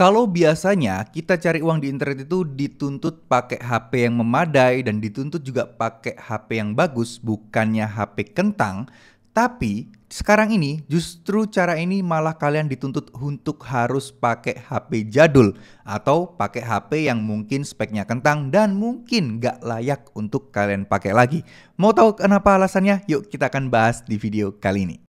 Kalau biasanya kita cari uang di internet itu dituntut pakai HP yang memadai dan dituntut juga pakai HP yang bagus, bukannya HP kentang, tapi sekarang ini justru cara ini malah kalian dituntut untuk harus pakai HP jadul atau pakai HP yang mungkin speknya kentang dan mungkin nggak layak untuk kalian pakai lagi. Mau tahu kenapa alasannya? Yuk kita akan bahas di video kali ini.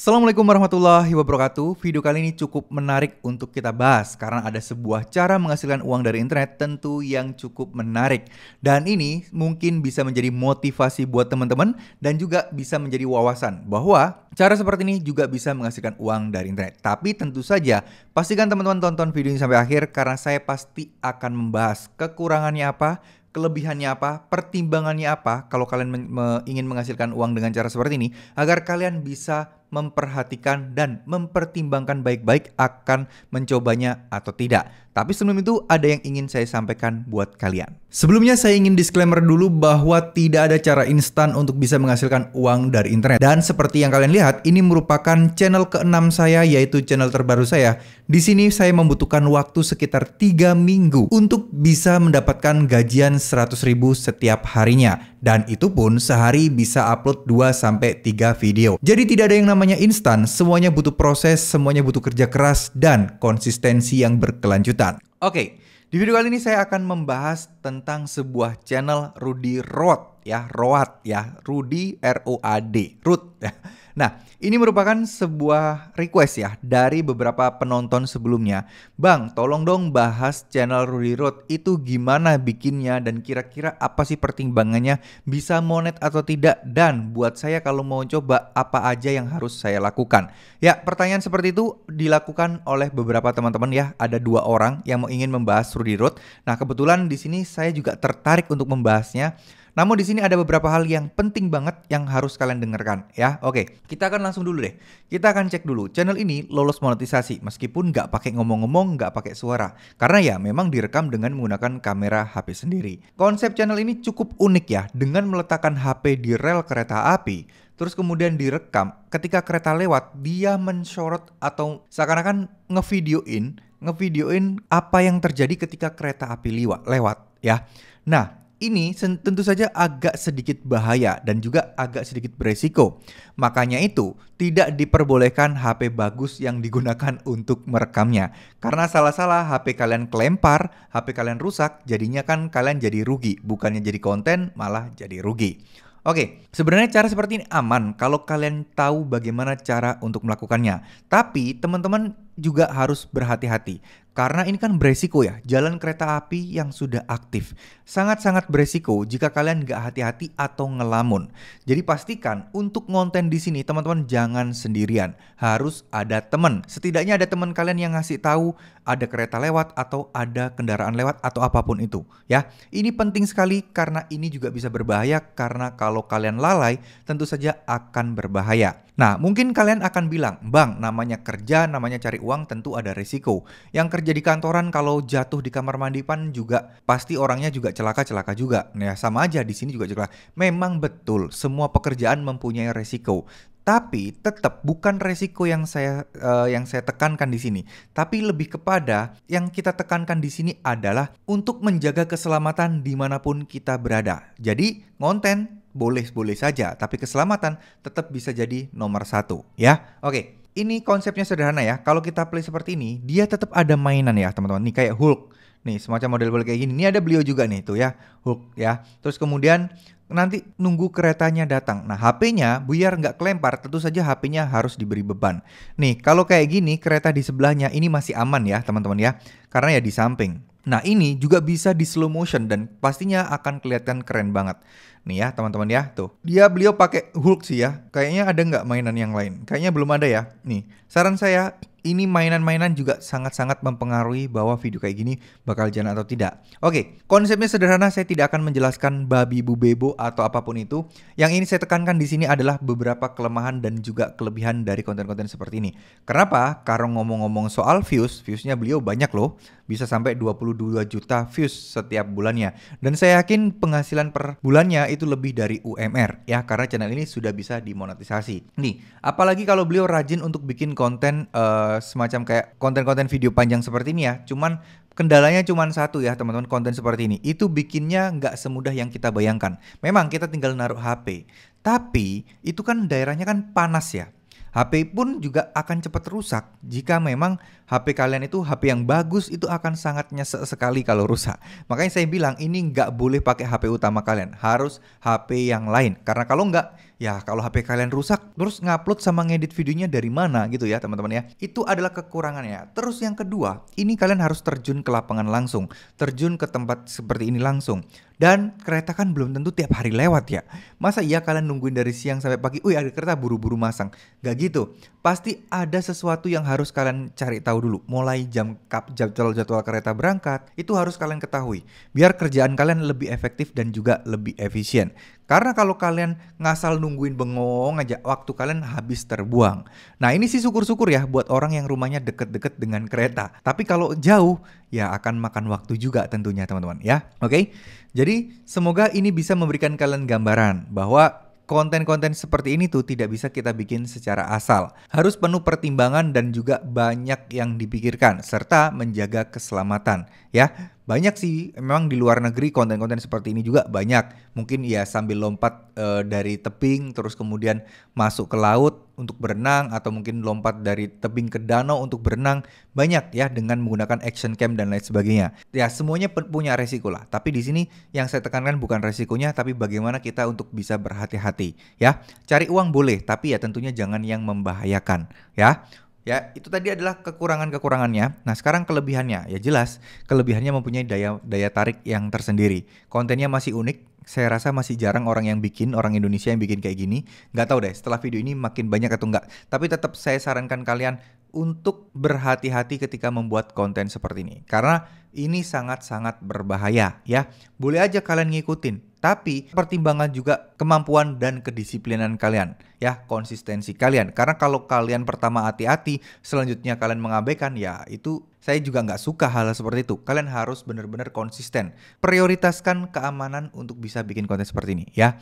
Assalamualaikum warahmatullahi wabarakatuh. Video kali ini cukup menarik untuk kita bahas karena ada sebuah cara menghasilkan uang dari internet tentu yang cukup menarik. Dan ini mungkin bisa menjadi motivasi buat teman-teman dan juga bisa menjadi wawasan bahwa cara seperti ini juga bisa menghasilkan uang dari internet. Tapi tentu saja pastikan teman-teman tonton video ini sampai akhir karena saya pasti akan membahas kekurangannya apa, kelebihannya apa, pertimbangannya apa kalau kalian me ingin menghasilkan uang dengan cara seperti ini agar kalian bisa memperhatikan dan mempertimbangkan baik-baik akan mencobanya atau tidak. Tapi sebelum itu ada yang ingin saya sampaikan buat kalian. Sebelumnya saya ingin disclaimer dulu bahwa tidak ada cara instan untuk bisa menghasilkan uang dari internet. Dan seperti yang kalian lihat, ini merupakan channel keenam saya yaitu channel terbaru saya. Di sini saya membutuhkan waktu sekitar 3 minggu untuk bisa mendapatkan gajian 100.000 setiap harinya. Dan itu pun sehari bisa upload 2-3 video. Jadi tidak ada yang namanya instan, semuanya butuh proses, semuanya butuh kerja keras, dan konsistensi yang berkelanjutan. Oke, di video kali ini saya akan membahas tentang sebuah channel Rudy Road, ya, Road ya, Rudy R O A D, Ruth ya Nah, ini merupakan sebuah request ya dari beberapa penonton sebelumnya. Bang, tolong dong bahas channel Rudy Road itu gimana bikinnya dan kira-kira apa sih pertimbangannya bisa monet atau tidak dan buat saya kalau mau coba apa aja yang harus saya lakukan. Ya, pertanyaan seperti itu dilakukan oleh beberapa teman-teman ya. Ada dua orang yang mau ingin membahas Rudy Road. Nah, kebetulan di sini saya juga tertarik untuk membahasnya namun di sini ada beberapa hal yang penting banget yang harus kalian dengarkan ya. Oke, kita akan langsung dulu deh. Kita akan cek dulu channel ini lolos monetisasi meskipun nggak pakai ngomong-ngomong, nggak pakai suara. Karena ya memang direkam dengan menggunakan kamera HP sendiri. Konsep channel ini cukup unik ya dengan meletakkan HP di rel kereta api terus kemudian direkam ketika kereta lewat dia mensorot atau seakan-akan ngevideoin ngevideoin apa yang terjadi ketika kereta api lewat ya nah ini tentu saja agak sedikit bahaya dan juga agak sedikit beresiko. Makanya itu tidak diperbolehkan HP bagus yang digunakan untuk merekamnya. Karena salah-salah HP kalian kelempar, HP kalian rusak, jadinya kan kalian jadi rugi. Bukannya jadi konten, malah jadi rugi. Oke, sebenarnya cara seperti ini aman kalau kalian tahu bagaimana cara untuk melakukannya. Tapi teman-teman juga harus berhati-hati karena ini kan beresiko ya, jalan kereta api yang sudah aktif. Sangat-sangat beresiko jika kalian nggak hati-hati atau ngelamun. Jadi pastikan untuk ngonten di sini teman-teman jangan sendirian. Harus ada teman. Setidaknya ada teman kalian yang ngasih tahu ada kereta lewat atau ada kendaraan lewat atau apapun itu. ya. Ini penting sekali karena ini juga bisa berbahaya karena kalau kalian lalai tentu saja akan berbahaya. Nah, mungkin kalian akan bilang, "Bang, namanya kerja, namanya cari uang tentu ada risiko. Yang kerja di kantoran kalau jatuh di kamar mandi pan juga pasti orangnya juga celaka-celaka juga." Nah, sama aja di sini juga celaka. Memang betul, semua pekerjaan mempunyai risiko. Tapi tetap bukan resiko yang saya uh, yang saya tekankan di sini, tapi lebih kepada yang kita tekankan di sini adalah untuk menjaga keselamatan dimanapun kita berada. Jadi, konten boleh-boleh saja, tapi keselamatan tetap bisa jadi nomor satu ya. Oke, ini konsepnya sederhana ya. Kalau kita play seperti ini, dia tetap ada mainan ya teman-teman. Nih kayak Hulk, nih semacam model-model kayak gini. Ini ada beliau juga nih tuh ya, Hulk ya. Terus kemudian nanti nunggu keretanya datang. Nah HP-nya biar nggak kelempar, tentu saja HP-nya harus diberi beban. Nih kalau kayak gini kereta di sebelahnya ini masih aman ya teman-teman ya, karena ya di samping. Nah ini juga bisa di slow motion dan pastinya akan kelihatan keren banget. Nih ya teman-teman ya tuh. Dia beliau pakai Hulk sih ya. Kayaknya ada nggak mainan yang lain? Kayaknya belum ada ya. Nih saran saya ini mainan-mainan juga sangat-sangat mempengaruhi bahwa video kayak gini bakal jalan atau tidak. Oke, konsepnya sederhana, saya tidak akan menjelaskan babi bu bebo atau apapun itu. Yang ini saya tekankan di sini adalah beberapa kelemahan dan juga kelebihan dari konten-konten seperti ini. Kenapa? Karena ngomong-ngomong soal views, viewsnya beliau banyak loh. Bisa sampai 22 juta views setiap bulannya. Dan saya yakin penghasilan per bulannya itu lebih dari UMR ya, karena channel ini sudah bisa dimonetisasi. Nih, apalagi kalau beliau rajin untuk bikin konten uh, Eh, semacam kayak konten-konten video panjang seperti ini ya. Cuman kendalanya cuman satu ya teman-teman konten seperti ini. Itu bikinnya nggak semudah yang kita bayangkan. Memang kita tinggal naruh HP, tapi itu kan daerahnya kan panas ya. HP pun juga akan cepat rusak jika memang HP kalian itu HP yang bagus itu akan sangat nyesek sekali kalau rusak. Makanya saya bilang ini nggak boleh pakai HP utama kalian, harus HP yang lain. Karena kalau nggak ya kalau HP kalian rusak terus ngupload sama ngedit videonya dari mana gitu ya teman-teman ya. Itu adalah kekurangannya. Terus yang kedua, ini kalian harus terjun ke lapangan langsung, terjun ke tempat seperti ini langsung. Dan kereta kan belum tentu tiap hari lewat ya. Masa iya kalian nungguin dari siang sampai pagi, "Uy, ada kereta buru-buru masang." Gak gitu. Pasti ada sesuatu yang harus kalian cari tahu dulu. Mulai jam kap jadwal-jadwal kereta berangkat, itu harus kalian ketahui biar kerjaan kalian lebih efektif dan juga lebih efisien. Karena kalau kalian ngasal nungguin bengong aja, waktu kalian habis terbuang. Nah ini sih syukur-syukur ya buat orang yang rumahnya deket-deket dengan kereta. Tapi kalau jauh, ya akan makan waktu juga tentunya teman-teman ya. Oke, jadi semoga ini bisa memberikan kalian gambaran bahwa konten-konten seperti ini tuh tidak bisa kita bikin secara asal. Harus penuh pertimbangan dan juga banyak yang dipikirkan serta menjaga keselamatan ya banyak sih memang di luar negeri konten-konten seperti ini juga banyak mungkin ya sambil lompat e, dari tebing terus kemudian masuk ke laut untuk berenang atau mungkin lompat dari tebing ke danau untuk berenang banyak ya dengan menggunakan action cam dan lain sebagainya ya semuanya punya resiko lah tapi di sini yang saya tekankan bukan resikonya tapi bagaimana kita untuk bisa berhati-hati ya cari uang boleh tapi ya tentunya jangan yang membahayakan ya Ya, itu tadi adalah kekurangan-kekurangannya. Nah, sekarang kelebihannya. Ya jelas, kelebihannya mempunyai daya daya tarik yang tersendiri. Kontennya masih unik. Saya rasa masih jarang orang yang bikin, orang Indonesia yang bikin kayak gini. Gak tau deh, setelah video ini makin banyak atau enggak. Tapi tetap saya sarankan kalian untuk berhati-hati ketika membuat konten seperti ini. Karena ini sangat-sangat berbahaya ya. Boleh aja kalian ngikutin, tapi pertimbangan juga kemampuan dan kedisiplinan kalian ya konsistensi kalian karena kalau kalian pertama hati-hati selanjutnya kalian mengabaikan ya itu saya juga nggak suka hal seperti itu. Kalian harus benar-benar konsisten. Prioritaskan keamanan untuk bisa bikin konten seperti ini ya.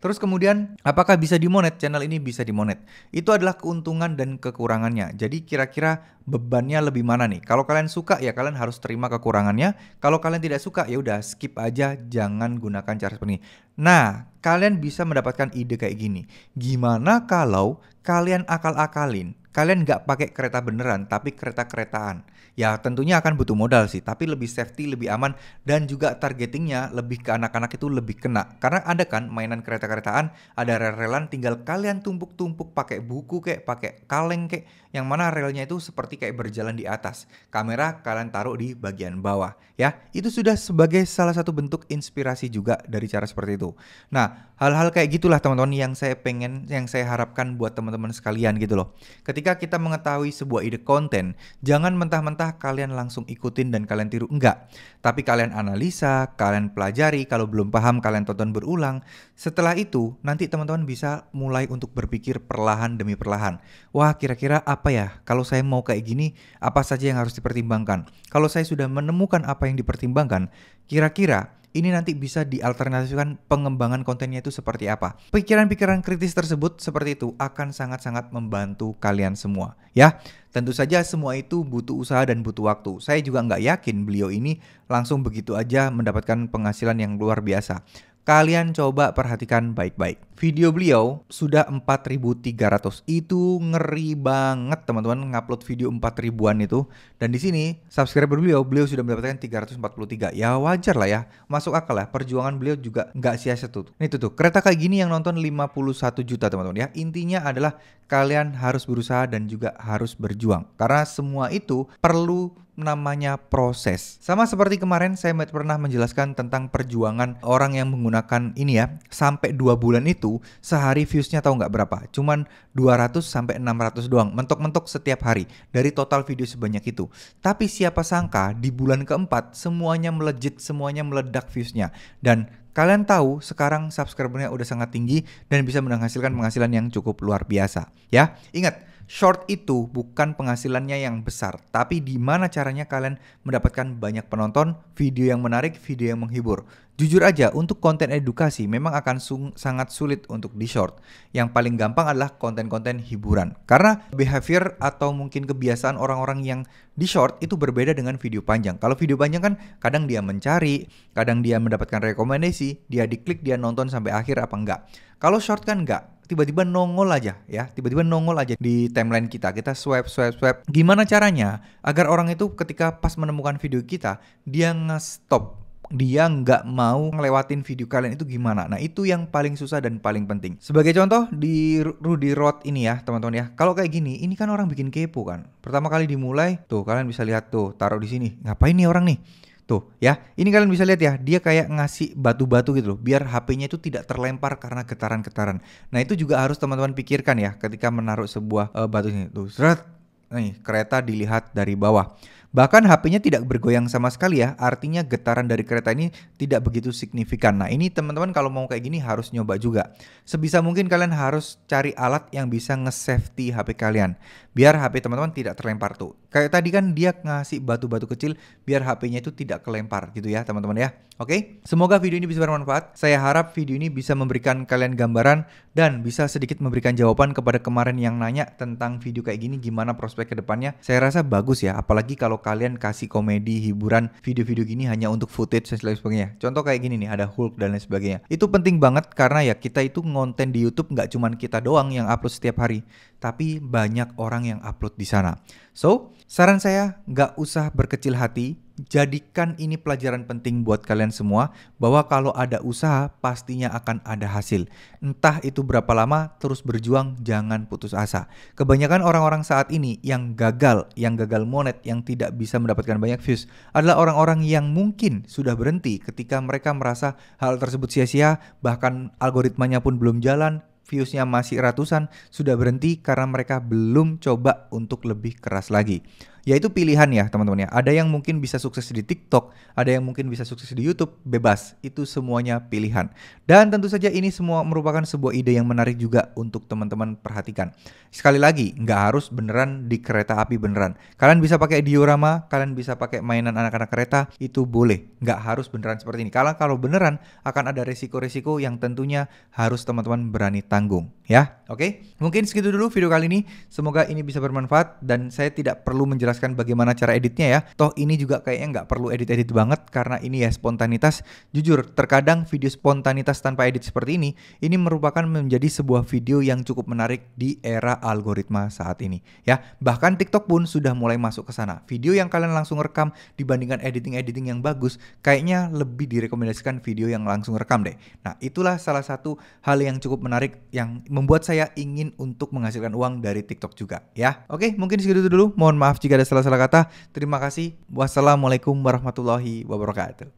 Terus kemudian apakah bisa dimonet? Channel ini bisa dimonet. Itu adalah keuntungan dan kekurangannya. Jadi kira-kira bebannya lebih mana nih? Kalau kalian suka ya kalian harus terima kekurangannya. Kalau kalian tidak suka ya udah skip aja, jangan gunakan cara seperti ini. Nah, kalian bisa mendapatkan ide kayak gini. Gimana kalau kalian akal-akalin, kalian nggak pakai kereta beneran, tapi kereta-keretaan. Ya tentunya akan butuh modal sih, tapi lebih safety, lebih aman, dan juga targetingnya lebih ke anak-anak itu lebih kena. Karena ada kan mainan kereta-keretaan, ada rel-relan, tinggal kalian tumpuk-tumpuk pakai buku kayak, pakai kaleng kayak, yang mana relnya itu seperti kayak berjalan di atas. Kamera kalian taruh di bagian bawah. Ya, itu sudah sebagai salah satu bentuk inspirasi juga dari cara seperti itu. Nah, hal-hal kayak gitulah teman-teman yang saya pengen yang saya harapkan buat teman-teman sekalian gitu loh. Ketika kita mengetahui sebuah ide konten, jangan mentah-mentah kalian langsung ikutin dan kalian tiru enggak. Tapi kalian analisa, kalian pelajari, kalau belum paham kalian tonton berulang. Setelah itu, nanti teman-teman bisa mulai untuk berpikir perlahan demi perlahan. Wah, kira-kira apa ya? Kalau saya mau kayak gini, apa saja yang harus dipertimbangkan? Kalau saya sudah menemukan apa yang dipertimbangkan, kira-kira ini nanti bisa dialternatifkan pengembangan kontennya itu seperti apa. Pikiran-pikiran kritis tersebut seperti itu akan sangat-sangat membantu kalian semua ya. Tentu saja semua itu butuh usaha dan butuh waktu. Saya juga nggak yakin beliau ini langsung begitu aja mendapatkan penghasilan yang luar biasa. Kalian coba perhatikan baik-baik. Video beliau sudah 4300 itu ngeri banget teman-teman ngupload video 4000-an itu dan di sini subscriber beliau beliau sudah mendapatkan 343 ya wajar lah ya masuk akal lah perjuangan beliau juga nggak sia-sia tuh ini tuh tuh kereta kayak gini yang nonton 51 juta teman-teman ya intinya adalah kalian harus berusaha dan juga harus berjuang karena semua itu perlu namanya proses. Sama seperti kemarin saya pernah menjelaskan tentang perjuangan orang yang menggunakan ini ya, sampai 2 bulan itu sehari viewsnya tahu nggak berapa? Cuman 200 sampai 600 doang, mentok-mentok setiap hari dari total video sebanyak itu. Tapi siapa sangka di bulan keempat semuanya melejit, semuanya meledak viewsnya. Dan Kalian tahu sekarang subscribernya udah sangat tinggi dan bisa menghasilkan penghasilan yang cukup luar biasa. Ya, ingat short itu bukan penghasilannya yang besar, tapi di mana caranya kalian mendapatkan banyak penonton, video yang menarik, video yang menghibur. Jujur aja, untuk konten edukasi memang akan sung- sangat sulit untuk di short. Yang paling gampang adalah konten-konten hiburan. Karena behavior atau mungkin kebiasaan orang-orang yang di short itu berbeda dengan video panjang. Kalau video panjang kan kadang dia mencari, kadang dia mendapatkan rekomendasi, dia diklik, dia nonton sampai akhir apa enggak. Kalau short kan enggak tiba-tiba nongol aja ya, tiba-tiba nongol aja di timeline kita. Kita swipe swipe swipe. Gimana caranya agar orang itu ketika pas menemukan video kita dia nge-stop dia nggak mau ngelewatin video kalian itu gimana. Nah itu yang paling susah dan paling penting. Sebagai contoh di Rudy Roth ini ya teman-teman ya. Kalau kayak gini, ini kan orang bikin kepo kan. Pertama kali dimulai, tuh kalian bisa lihat tuh taruh di sini. Ngapain nih orang nih? Tuh gitu, ya, ini kalian bisa lihat ya, dia kayak ngasih batu-batu gitu loh, biar HP-nya itu tidak terlempar karena getaran-getaran. Nah itu juga harus teman-teman pikirkan ya, ketika menaruh sebuah uh, batu ini. Tuh, seret, nih kereta dilihat dari bawah. Bahkan HP-nya tidak bergoyang sama sekali ya, artinya getaran dari kereta ini tidak begitu signifikan. Nah ini teman-teman kalau mau kayak gini harus nyoba juga. Sebisa mungkin kalian harus cari alat yang bisa nge-safety HP kalian. Biar HP teman-teman tidak terlempar tuh. Kayak tadi kan dia ngasih batu-batu kecil biar HP-nya itu tidak kelempar gitu ya teman-teman ya. Oke, semoga video ini bisa bermanfaat. Saya harap video ini bisa memberikan kalian gambaran dan bisa sedikit memberikan jawaban kepada kemarin yang nanya tentang video kayak gini gimana prospek kedepannya. Saya rasa bagus ya, apalagi kalau kalian kasih komedi, hiburan, video-video gini hanya untuk footage dan sebagainya. Contoh kayak gini nih, ada Hulk dan lain sebagainya. Itu penting banget karena ya kita itu ngonten di YouTube nggak cuman kita doang yang upload setiap hari, tapi banyak orang yang upload di sana. So, saran saya nggak usah berkecil hati, jadikan ini pelajaran penting buat kalian semua bahwa kalau ada usaha pastinya akan ada hasil. Entah itu berapa lama terus berjuang jangan putus asa. Kebanyakan orang-orang saat ini yang gagal, yang gagal monet, yang tidak bisa mendapatkan banyak views adalah orang-orang yang mungkin sudah berhenti ketika mereka merasa hal tersebut sia-sia, bahkan algoritmanya pun belum jalan, viewsnya masih ratusan, sudah berhenti karena mereka belum coba untuk lebih keras lagi ya itu pilihan ya teman-teman ya. Ada yang mungkin bisa sukses di TikTok, ada yang mungkin bisa sukses di YouTube, bebas. Itu semuanya pilihan. Dan tentu saja ini semua merupakan sebuah ide yang menarik juga untuk teman-teman perhatikan. Sekali lagi, nggak harus beneran di kereta api beneran. Kalian bisa pakai diorama, kalian bisa pakai mainan anak-anak kereta, itu boleh. Nggak harus beneran seperti ini. Kalau kalau beneran akan ada resiko-resiko yang tentunya harus teman-teman berani tanggung ya. Oke, okay? mungkin segitu dulu video kali ini. Semoga ini bisa bermanfaat dan saya tidak perlu menjelaskan bagaimana cara editnya ya. Toh ini juga kayaknya nggak perlu edit-edit banget karena ini ya spontanitas. Jujur, terkadang video spontanitas tanpa edit seperti ini, ini merupakan menjadi sebuah video yang cukup menarik di era algoritma saat ini ya. Bahkan TikTok pun sudah mulai masuk ke sana. Video yang kalian langsung rekam dibandingkan editing-editing yang bagus, kayaknya lebih direkomendasikan video yang langsung rekam deh. Nah, itulah salah satu hal yang cukup menarik yang membuat saya ingin untuk menghasilkan uang dari TikTok juga ya. Oke, mungkin segitu dulu. Mohon maaf jika ada salah-salah kata. Terima kasih. Wassalamualaikum warahmatullahi wabarakatuh.